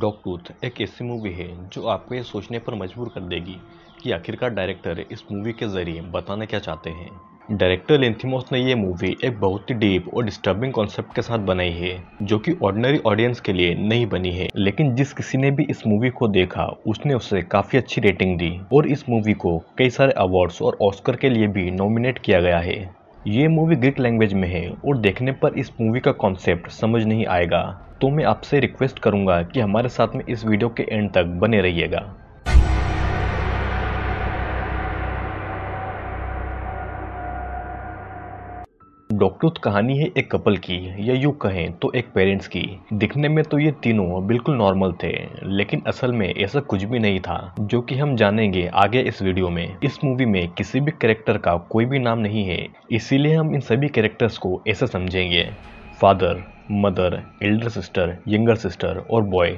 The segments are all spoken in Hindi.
डॉकटूथ एक ऐसी मूवी है जो आपको ये सोचने पर मजबूर कर देगी कि आखिरकार डायरेक्टर इस मूवी के ज़रिए बताना क्या चाहते हैं डायरेक्टर लेंथीमोस ने यह मूवी एक बहुत ही डीप और डिस्टर्बिंग कॉन्सेप्ट के साथ बनाई है जो कि ऑर्डिनरी ऑडियंस के लिए नहीं बनी है लेकिन जिस किसी ने भी इस मूवी को देखा उसने उसे काफ़ी अच्छी रेटिंग दी और इस मूवी को कई सारे अवार्ड्स और ऑस्कर के लिए भी नॉमिनेट किया गया है ये मूवी ग्रीक लैंग्वेज में है और देखने पर इस मूवी का कॉन्सेप्ट समझ नहीं आएगा तो मैं आपसे रिक्वेस्ट करूंगा कि हमारे साथ में इस वीडियो के एंड तक बने रहिएगा डॉक्टर कहानी है एक कपल की या यू कहें तो एक पेरेंट्स की दिखने में तो ये तीनों बिल्कुल नॉर्मल थे लेकिन असल में ऐसा कुछ भी नहीं था जो कि हम जानेंगे आगे इस वीडियो में इस मूवी में किसी भी कैरेक्टर का कोई भी नाम नहीं है इसीलिए हम इन सभी कैरेक्टर्स को ऐसे समझेंगे father mother elder sister younger sister और बॉय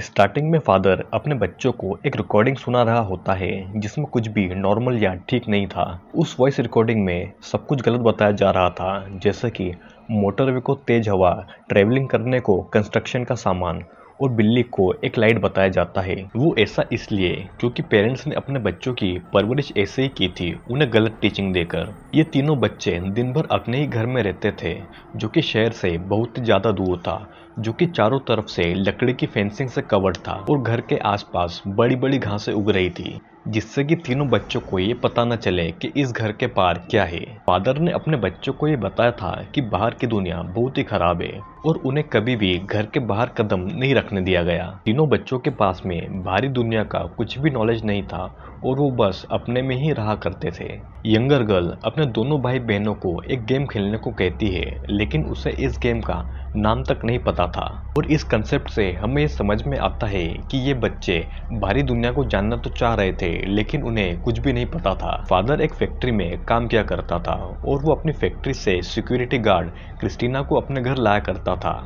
स्टार्टिंग में फादर अपने बच्चों को एक रिकॉर्डिंग सुना रहा होता है जिसमें कुछ भी नॉर्मल या ठीक नहीं था उस वॉइस रिकॉर्डिंग में सब कुछ गलत बताया जा रहा था जैसे कि मोटरवे को तेज हवा ट्रैवलिंग करने को कंस्ट्रक्शन का सामान और बिल्ली को एक लाइट बताया जाता है वो ऐसा इसलिए क्योंकि पेरेंट्स ने अपने बच्चों की परवरिश ऐसे ही की थी उन्हें गलत टीचिंग देकर ये तीनों बच्चे दिन भर अपने ही घर में रहते थे जो कि शहर से बहुत ज़्यादा दूर था जो कि चारों तरफ से लकड़ी की फेंसिंग से कवर्ड था और घर के आसपास बड़ी बड़ी घासें उग रही थी जिससे कि तीनों बच्चों को ये पता न चले कि इस घर के पार क्या है फादर ने अपने बच्चों को ये बताया था कि बाहर की दुनिया बहुत ही खराब है और उन्हें कभी भी घर के बाहर कदम नहीं रखने दिया गया तीनों बच्चों के पास में बाहरी दुनिया का कुछ भी नॉलेज नहीं था और वो बस अपने में ही रहा करते थे यंगर गर्ल अपने दोनों भाई बहनों को एक गेम खेलने को कहती है लेकिन उसे इस गेम का नाम तक नहीं पता था और इस कंसेप्ट से हमें ये समझ में आता है कि ये बच्चे भारी दुनिया को जानना तो चाह रहे थे लेकिन उन्हें कुछ भी नहीं पता था फादर एक फैक्ट्री में काम किया करता था और वो अपनी फैक्ट्री से सिक्योरिटी गार्ड क्रिस्टीना को अपने घर लाया करता था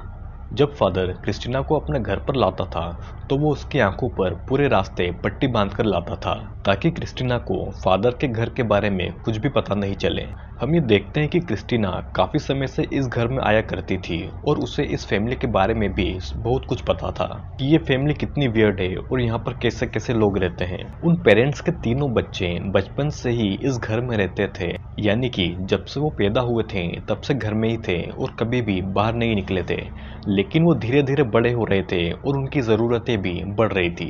जब फादर क्रिस्टीना को अपने घर पर लाता था तो वो उसकी आंखों पर पूरे रास्ते पट्टी बांधकर लाता था ताकि क्रिस्टीना को फादर के घर के बारे में कुछ भी पता नहीं चले हम ये देखते हैं कि क्रिस्टीना काफ़ी समय से इस घर में आया करती थी और उसे इस फैमिली के बारे में भी बहुत कुछ पता था कि ये फैमिली कितनी वियर्ड है और यहाँ पर कैसे कैसे लोग रहते हैं उन पेरेंट्स के तीनों बच्चे बचपन से ही इस घर में रहते थे यानी कि जब से वो पैदा हुए थे तब से घर में ही थे और कभी भी बाहर नहीं निकले थे लेकिन वो धीरे धीरे बड़े हो रहे थे और उनकी ज़रूरतें भी बढ़ रही थी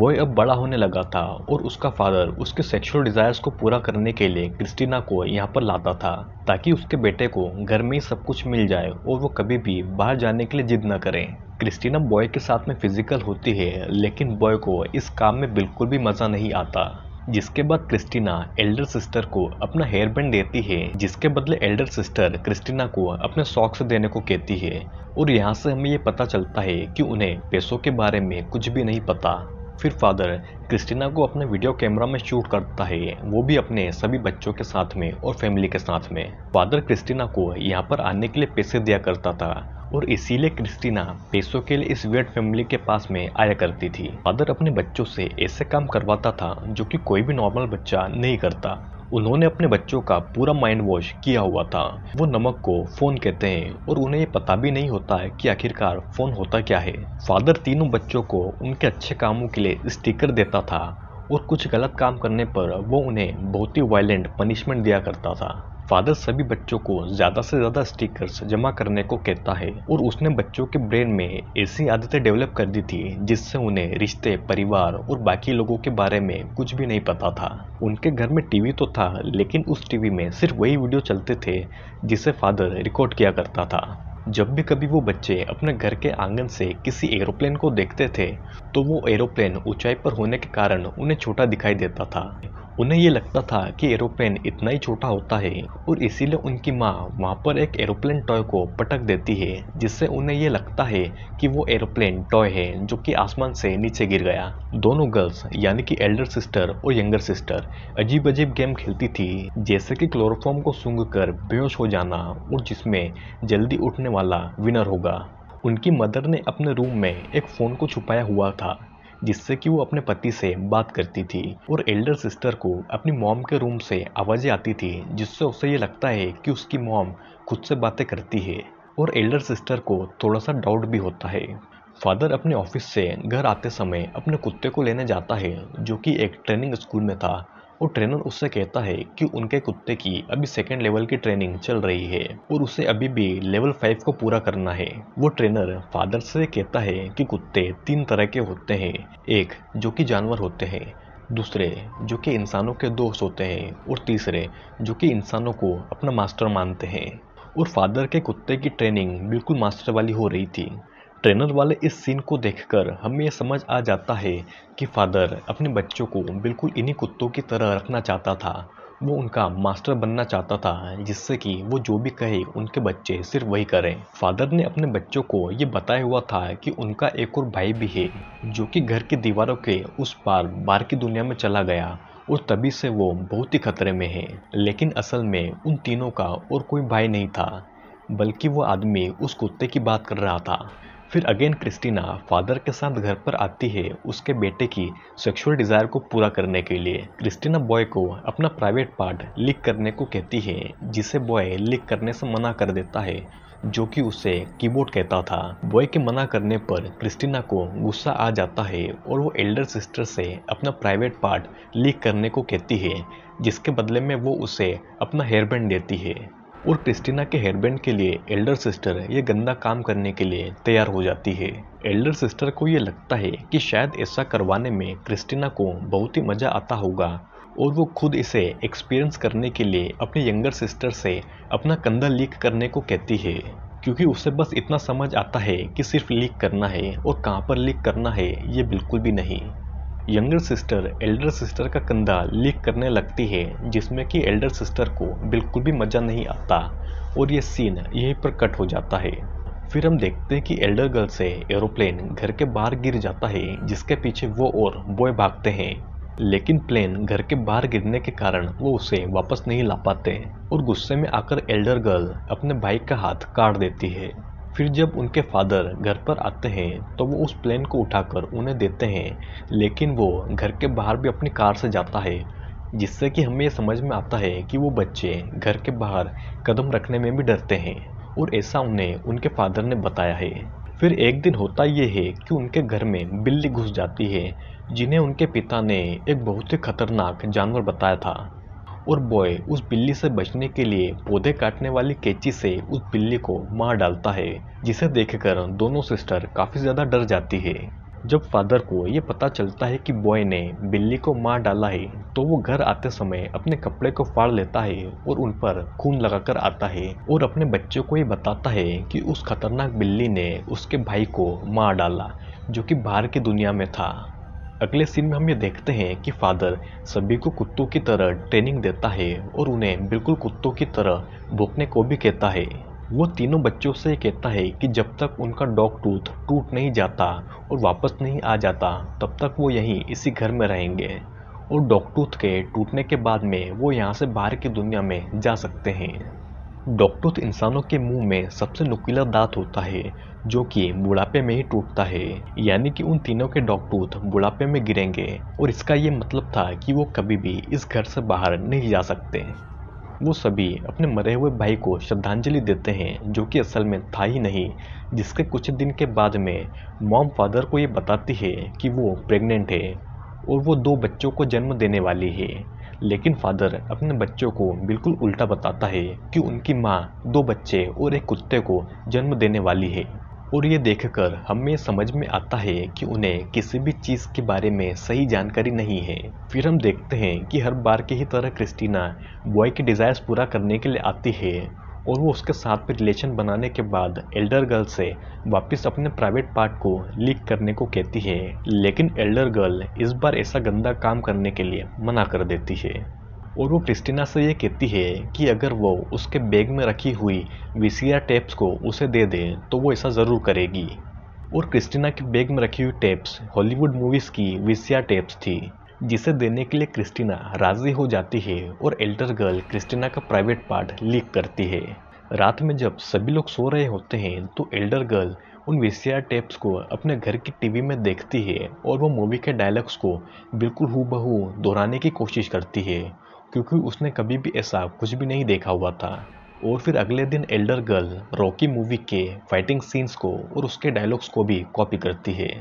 बॉय अब बड़ा होने लगा था और उसका फादर उसके सेक्सुअल डिज़ायर्स को पूरा करने के लिए क्रिस्टीना को यहाँ पर लाता था ताकि उसके बेटे को घर में ही सब कुछ मिल जाए और वो कभी भी बाहर जाने के लिए जिद न करें क्रिस्टीना बॉय के साथ में फिजिकल होती है लेकिन बॉय को इस काम में बिल्कुल भी मज़ा नहीं आता जिसके बाद क्रिस्टीना एल्डर सिस्टर को अपना हेयर बैंड देती है जिसके बदले एल्डर सिस्टर क्रिस्टीना को अपने सॉक्स देने को कहती है और यहाँ से हमें ये पता चलता है कि उन्हें पैसों के बारे में कुछ भी नहीं पता फिर फादर क्रिस्टीना को अपने वीडियो कैमरा में शूट करता है वो भी अपने सभी बच्चों के साथ में और फैमिली के साथ में फादर क्रिस्टीना को यहाँ पर आने के लिए पैसे दिया करता था और इसीलिए क्रिस्टीना पैसों के लिए इस वेट फैमिली के पास में आया करती थी फादर अपने बच्चों से ऐसे काम करवाता था जो कि कोई भी नॉर्मल बच्चा नहीं करता उन्होंने अपने बच्चों का पूरा माइंड वॉश किया हुआ था वो नमक को फोन कहते हैं और उन्हें ये पता भी नहीं होता है कि आखिरकार फोन होता क्या है फादर तीनों बच्चों को उनके अच्छे कामों के लिए स्टिकर देता था और कुछ गलत काम करने पर वो उन्हें बहुत ही वायलेंट पनिशमेंट दिया करता था फादर सभी बच्चों को ज़्यादा से ज़्यादा स्टिकर्स जमा करने को कहता है और उसने बच्चों के ब्रेन में ऐसी आदतें डेवलप कर दी थी जिससे उन्हें रिश्ते परिवार और बाकी लोगों के बारे में कुछ भी नहीं पता था उनके घर में टीवी तो था लेकिन उस टीवी में सिर्फ वही वीडियो चलते थे जिसे फादर रिकॉर्ड किया करता था जब भी कभी वो बच्चे अपने घर के आंगन से किसी एरोप्लेन को देखते थे तो वो एरोप्लेन ऊंचाई पर होने के कारण उन्हें छोटा दिखाई देता था उन्हें ये लगता था कि एरोप्लेन इतना ही छोटा होता है और इसीलिए उनकी माँ वहाँ पर एक एरोप्लेन टॉय को पटक देती है जिससे उन्हें ये लगता है कि वो एरोप्लेन टॉय है जो कि आसमान से नीचे गिर गया दोनों गर्ल्स यानी कि एल्डर सिस्टर और यंगर सिस्टर अजीब अजीब गेम खेलती थी जैसे कि क्लोरोफॉर्म को सूंघ कर बेहोश हो जाना और जिसमें जल्दी उठने वाला विनर होगा उनकी मदर ने अपने रूम में एक फ़ोन को छुपाया हुआ था जिससे कि वो अपने पति से बात करती थी और एल्डर सिस्टर को अपनी मॉम के रूम से आवाज़ें आती थी जिससे उसे ये लगता है कि उसकी मॉम खुद से बातें करती है और एल्डर सिस्टर को थोड़ा सा डाउट भी होता है फादर अपने ऑफिस से घर आते समय अपने कुत्ते को लेने जाता है जो कि एक ट्रेनिंग स्कूल में था और ट्रेनर उससे कहता है कि उनके कुत्ते की अभी सेकेंड लेवल की ट्रेनिंग चल रही है और उसे अभी भी लेवल फाइव को पूरा करना है वो ट्रेनर फादर से कहता है कि कुत्ते तीन तरह के होते हैं एक जो कि जानवर होते हैं दूसरे जो कि इंसानों के दोस्त होते हैं और तीसरे जो कि इंसानों को अपना मास्टर मानते हैं और फादर के कुत्ते की ट्रेनिंग बिल्कुल मास्टर वाली हो रही थी ट्रेनर वाले इस सीन को देखकर हमें यह समझ आ जाता है कि फादर अपने बच्चों को बिल्कुल इन्हीं कुत्तों की तरह रखना चाहता था वो उनका मास्टर बनना चाहता था जिससे कि वो जो भी कहे उनके बच्चे सिर्फ वही करें फादर ने अपने बच्चों को ये बताया हुआ था कि उनका एक और भाई भी है जो कि घर की दीवारों के उस पार बाहर की दुनिया में चला गया और तभी से वो बहुत ही खतरे में है लेकिन असल में उन तीनों का और कोई भाई नहीं था बल्कि वो आदमी उस कुत्ते की बात कर रहा था फिर अगेन क्रिस्टीना फादर के साथ घर पर आती है उसके बेटे की सेक्सुअल डिज़ायर को पूरा करने के लिए क्रिस्टीना बॉय को अपना प्राइवेट पार्ट लीक करने को कहती है जिसे बॉय लीक करने से मना कर देता है जो कि उसे कीबोर्ड कहता था बॉय के मना करने पर क्रिस्टीना को गुस्सा आ जाता है और वो एल्डर सिस्टर से अपना प्राइवेट पार्ट लीक करने को कहती है जिसके बदले में वो उसे अपना हेयरबैंड देती है और क्रिस्टीना के हेयरबैंड के लिए एल्डर सिस्टर ये गंदा काम करने के लिए तैयार हो जाती है एल्डर सिस्टर को ये लगता है कि शायद ऐसा करवाने में क्रिस्टीना को बहुत ही मज़ा आता होगा और वो खुद इसे एक्सपीरियंस करने के लिए अपने यंगर सिस्टर से अपना कंधा लीक करने को कहती है क्योंकि उसे बस इतना समझ आता है कि सिर्फ लीक करना है और कहाँ पर लीक करना है ये बिल्कुल भी नहीं यंगर सिस्टर एल्डर सिस्टर का कंधा लीक करने लगती है जिसमें कि एल्डर सिस्टर को बिल्कुल भी मज़ा नहीं आता और ये सीन यहीं पर कट हो जाता है फिर हम देखते हैं कि एल्डर गर्ल से एरोप्लेन घर के बाहर गिर जाता है जिसके पीछे वो और बॉय भागते हैं लेकिन प्लेन घर के बाहर गिरने के कारण वो उसे वापस नहीं ला पाते और गुस्से में आकर एल्डर गर्ल अपने भाई का हाथ काट देती है फिर जब उनके फादर घर पर आते हैं तो वो उस प्लेन को उठाकर उन्हें देते हैं लेकिन वो घर के बाहर भी अपनी कार से जाता है जिससे कि हमें यह समझ में आता है कि वो बच्चे घर के बाहर कदम रखने में भी डरते हैं और ऐसा उन्हें उनके फादर ने बताया है फिर एक दिन होता ये है कि उनके घर में बिल्ली घुस जाती है जिन्हें उनके पिता ने एक बहुत ही खतरनाक जानवर बताया था और बॉय उस बिल्ली से बचने के लिए पौधे काटने वाली कैची से उस बिल्ली को मार डालता है जिसे देखकर दोनों सिस्टर काफ़ी ज़्यादा डर जाती है जब फादर को ये पता चलता है कि बॉय ने बिल्ली को मार डाला है तो वो घर आते समय अपने कपड़े को फाड़ लेता है और उन पर खून लगाकर आता है और अपने बच्चों को ये बताता है कि उस खतरनाक बिल्ली ने उसके भाई को मार डाला जो कि बाहर की दुनिया में था अगले सीन में हम ये देखते हैं कि फादर सभी को कुत्तों की तरह ट्रेनिंग देता है और उन्हें बिल्कुल कुत्तों की तरह भोंकने को भी कहता है वो तीनों बच्चों से कहता है कि जब तक उनका डॉग टूथ टूट नहीं जाता और वापस नहीं आ जाता तब तक वो यहीं इसी घर में रहेंगे और डॉग टूथ के टूटने के बाद में वो यहाँ से बाहर की दुनिया में जा सकते हैं डॉकटूथ तो इंसानों के मुंह में सबसे नुकीला दांत होता है जो कि बुढ़ापे में ही टूटता है यानी कि उन तीनों के डॉकटूथ बुढ़ापे में गिरेंगे और इसका ये मतलब था कि वो कभी भी इस घर से बाहर नहीं जा सकते वो सभी अपने मरे हुए भाई को श्रद्धांजलि देते हैं जो कि असल में था ही नहीं जिसके कुछ दिन के बाद में मॉम फादर को ये बताती है कि वो प्रेग्नेंट है और वो दो बच्चों को जन्म देने वाली है लेकिन फादर अपने बच्चों को बिल्कुल उल्टा बताता है कि उनकी माँ दो बच्चे और एक कुत्ते को जन्म देने वाली है और ये देखकर हमें समझ में आता है कि उन्हें किसी भी चीज़ के बारे में सही जानकारी नहीं है फिर हम देखते हैं कि हर बार की ही तरह क्रिस्टीना बॉय के डिज़ायर्स पूरा करने के लिए आती है और वो उसके साथ में रिलेशन बनाने के बाद एल्डर गर्ल से वापस अपने प्राइवेट पार्ट को लीक करने को कहती है लेकिन एल्डर गर्ल इस बार ऐसा गंदा काम करने के लिए मना कर देती है और वो क्रिस्टिना से ये कहती है कि अगर वो उसके बैग में रखी हुई वीसीआर टेप्स को उसे दे दे तो वो ऐसा ज़रूर करेगी और क्रिस्टिना के बैग में रखी हुई टेप्स हॉलीवुड मूवीज़ की वीसीआर टेप्स थी जिसे देने के लिए क्रिस्टिना राजी हो जाती है और एल्डर गर्ल क्रिस्टिना का प्राइवेट पार्ट लीक करती है रात में जब सभी लोग सो रहे होते हैं तो एल्डर गर्ल उन वीसीआर टेप्स को अपने घर की टीवी में देखती है और वो मूवी के डायलॉग्स को बिल्कुल बहू दोहराने की कोशिश करती है क्योंकि उसने कभी भी ऐसा कुछ भी नहीं देखा हुआ था और फिर अगले दिन एल्डर गर्ल रॉकी मूवी के फाइटिंग सीन्स को और उसके डायलॉग्स को भी कॉपी करती है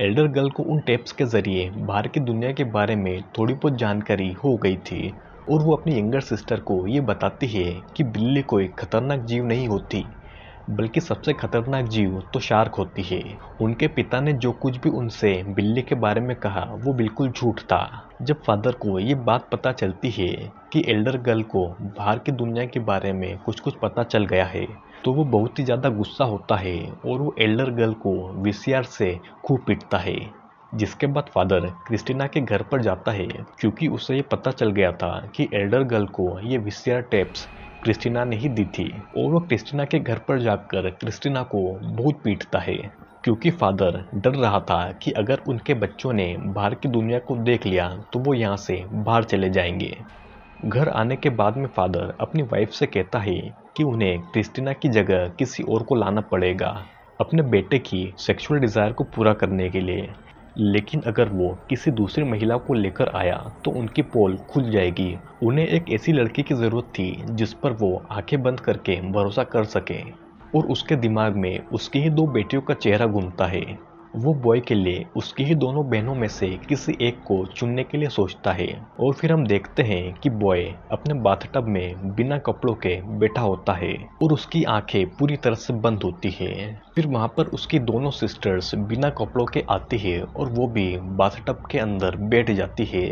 एल्डर गर्ल को उन टेप्स के ज़रिए बाहर की दुनिया के बारे में थोड़ी बहुत जानकारी हो गई थी और वो अपनी यंगर सिस्टर को ये बताती है कि बिल्ली कोई खतरनाक जीव नहीं होती बल्कि सबसे खतरनाक जीव तो शार्क होती है उनके पिता ने जो कुछ भी उनसे बिल्ली के बारे में कहा वो बिल्कुल झूठ था जब फादर को ये बात पता चलती है कि एल्डर गर्ल को बाहर की दुनिया के बारे में कुछ कुछ पता चल गया है तो वो बहुत ही ज़्यादा गुस्सा होता है और वो एल्डर गर्ल को वी से खूब पीटता है जिसके बाद फादर क्रिस्टिना के घर पर जाता है क्योंकि उसे ये पता चल गया था कि एल्डर गर्ल को ये वी टेप्स क्रिस्टिना ने ही दी थी और वो क्रिस्टिना के घर पर जाकर क्रिस्टिना को बहुत पीटता है क्योंकि फादर डर रहा था कि अगर उनके बच्चों ने बाहर की दुनिया को देख लिया तो वो यहाँ से बाहर चले जाएंगे घर आने के बाद में फादर अपनी वाइफ से कहता है कि उन्हें क्रिस्टिना की जगह किसी और को लाना पड़ेगा अपने बेटे की सेक्सुअल डिज़ायर को पूरा करने के लिए लेकिन अगर वो किसी दूसरी महिला को लेकर आया तो उनकी पोल खुल जाएगी उन्हें एक ऐसी लड़की की ज़रूरत थी जिस पर वो आंखें बंद करके भरोसा कर सकें और उसके दिमाग में उसकी ही दो बेटियों का चेहरा घूमता है वो बॉय के लिए उसकी ही दोनों बहनों में से किसी एक को चुनने के लिए सोचता है और फिर हम देखते हैं कि बॉय अपने बाथटब में बिना कपड़ों के बैठा होता है और उसकी आंखें पूरी तरह से बंद होती है फिर वहाँ पर उसकी दोनों सिस्टर्स बिना कपड़ों के आती है और वो भी बाथटब के अंदर बैठ जाती है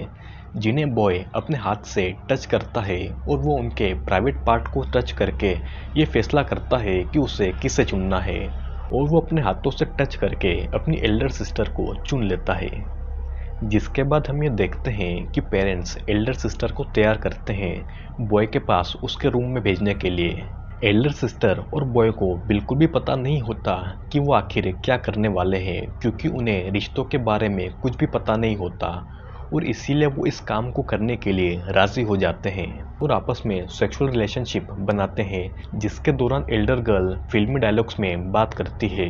जिन्हें बॉय अपने हाथ से टच करता है और वो उनके प्राइवेट पार्ट को टच करके ये फैसला करता है कि उसे किसे चुनना है और वो अपने हाथों से टच करके अपनी एल्डर सिस्टर को चुन लेता है जिसके बाद हम ये देखते हैं कि पेरेंट्स एल्डर सिस्टर को तैयार करते हैं बॉय के पास उसके रूम में भेजने के लिए एल्डर सिस्टर और बॉय को बिल्कुल भी पता नहीं होता कि वो आखिर क्या करने वाले हैं क्योंकि उन्हें रिश्तों के बारे में कुछ भी पता नहीं होता और इसीलिए वो इस काम को करने के लिए राजी हो जाते हैं और आपस में सेक्सुअल रिलेशनशिप बनाते हैं जिसके दौरान एल्डर गर्ल फिल्मी डायलॉग्स में बात करती है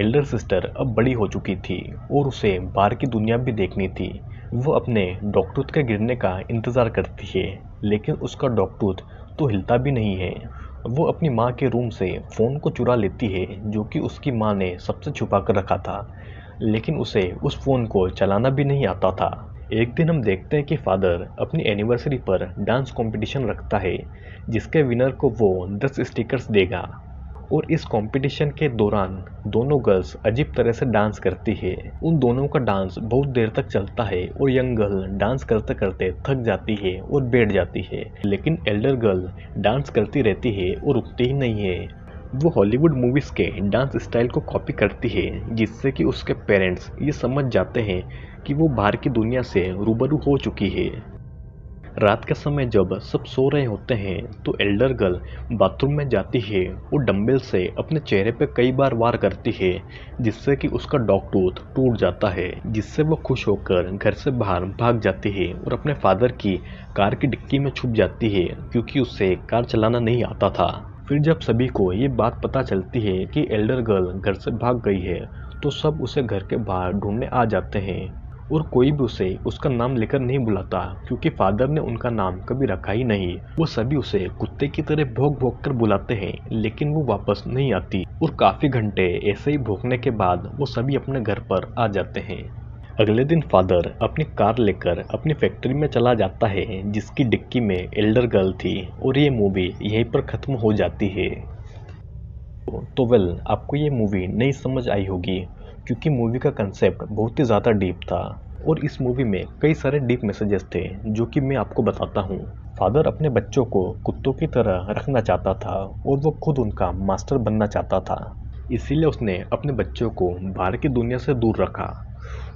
एल्डर सिस्टर अब बड़ी हो चुकी थी और उसे बाहर की दुनिया भी देखनी थी वो अपने डॉक्टूथ के गिरने का इंतज़ार करती है लेकिन उसका डॉक्टूथ तो हिलता भी नहीं है वो अपनी माँ के रूम से फ़ोन को चुरा लेती है जो कि उसकी माँ ने सबसे छुपा कर रखा था लेकिन उसे उस फ़ोन को चलाना भी नहीं आता था एक दिन हम देखते हैं कि फादर अपनी एनिवर्सरी पर डांस कंपटीशन रखता है जिसके विनर को वो दस स्टिकर्स देगा और इस कंपटीशन के दौरान दोनों गर्ल्स अजीब तरह से डांस करती है उन दोनों का डांस बहुत देर तक चलता है और यंग गर्ल डांस करते करते थक जाती है और बैठ जाती है लेकिन एल्डर गर्ल डांस करती रहती है और रुकती ही नहीं है वो हॉलीवुड मूवीज़ के डांस स्टाइल को कॉपी करती है जिससे कि उसके पेरेंट्स ये समझ जाते हैं कि वो बाहर की दुनिया से रूबरू हो चुकी है रात के समय जब सब सो रहे होते हैं तो एल्डर गर्ल बाथरूम में जाती है और डम्बेल से अपने चेहरे पर कई बार वार करती है जिससे कि उसका डॉग टूथ टूट जाता है जिससे वो खुश होकर घर से बाहर भाग जाती है और अपने फादर की कार की डिक्की में छुप जाती है क्योंकि उसे कार चलाना नहीं आता था फिर जब सभी को ये बात पता चलती है कि एल्डर गर्ल घर से भाग गई है तो सब उसे घर के बाहर ढूंढने आ जाते हैं और कोई भी उसे उसका नाम लेकर नहीं बुलाता क्योंकि फादर ने उनका नाम कभी रखा ही नहीं वो सभी उसे कुत्ते की तरह भोग भोग कर बुलाते हैं लेकिन वो वापस नहीं आती और काफ़ी घंटे ऐसे ही भोगने के बाद वो सभी अपने घर पर आ जाते हैं अगले दिन फादर अपनी कार लेकर अपनी फैक्ट्री में चला जाता है जिसकी डिक्की में एल्डर गर्ल थी और ये मूवी यहीं पर ख़त्म हो जाती है तो वेल आपको ये मूवी नहीं समझ आई होगी क्योंकि मूवी का कंसेप्ट बहुत ही ज़्यादा डीप था और इस मूवी में कई सारे डीप मैसेजेस थे जो कि मैं आपको बताता हूँ फादर अपने बच्चों को कुत्तों की तरह रखना चाहता था और वो खुद उनका मास्टर बनना चाहता था इसीलिए उसने अपने बच्चों को बाहर की दुनिया से दूर रखा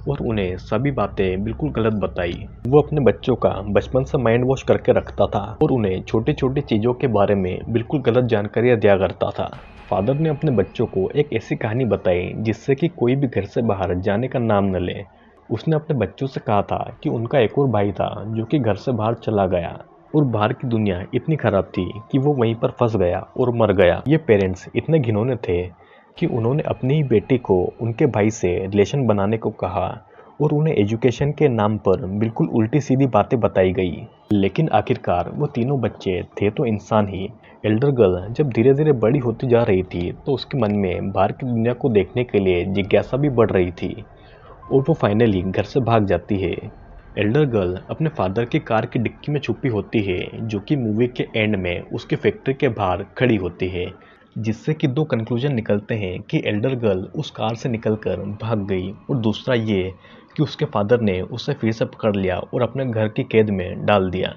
और उन्हें सभी बातें बिल्कुल गलत बताई वो अपने बच्चों का बचपन से माइंड वॉश करके रखता था और उन्हें छोटी छोटी चीज़ों के बारे में बिल्कुल गलत जानकारियाँ दिया करता था फादर ने अपने बच्चों को एक ऐसी कहानी बताई जिससे कि कोई भी घर से बाहर जाने का नाम न ले उसने अपने बच्चों से कहा था कि उनका एक और भाई था जो कि घर से बाहर चला गया और बाहर की दुनिया इतनी ख़राब थी कि वो वहीं पर फंस गया और मर गया ये पेरेंट्स इतने घिनौने थे कि उन्होंने अपनी ही बेटी को उनके भाई से रिलेशन बनाने को कहा और उन्हें एजुकेशन के नाम पर बिल्कुल उल्टी सीधी बातें बताई गई लेकिन आखिरकार वो तीनों बच्चे थे तो इंसान ही एल्डर गर्ल जब धीरे धीरे बड़ी होती जा रही थी तो उसके मन में बाहर की दुनिया को देखने के लिए जिज्ञासा भी बढ़ रही थी और वो फाइनली घर से भाग जाती है एल्डर गर्ल अपने फादर की कार की डिक्की में छुपी होती है जो कि मूवी के एंड में उसकी फैक्ट्री के बाहर खड़ी होती है जिससे कि दो कंक्लूजन निकलते हैं कि एल्डर गर्ल उस कार से निकलकर भाग गई और दूसरा ये कि उसके फादर ने उसे फिर से पकड़ लिया और अपने घर की कैद में डाल दिया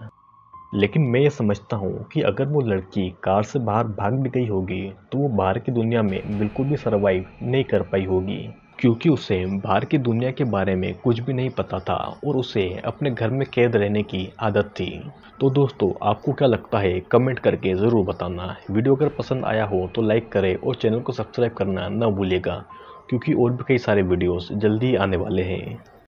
लेकिन मैं ये समझता हूँ कि अगर वो लड़की कार से बाहर भाग भी गई होगी तो वो बाहर की दुनिया में बिल्कुल भी सर्वाइव नहीं कर पाई होगी क्योंकि उसे बाहर की दुनिया के बारे में कुछ भी नहीं पता था और उसे अपने घर में कैद रहने की आदत थी तो दोस्तों आपको क्या लगता है कमेंट करके ज़रूर बताना वीडियो अगर पसंद आया हो तो लाइक करें और चैनल को सब्सक्राइब करना ना भूलेगा क्योंकि और भी कई सारे वीडियोस जल्दी आने वाले हैं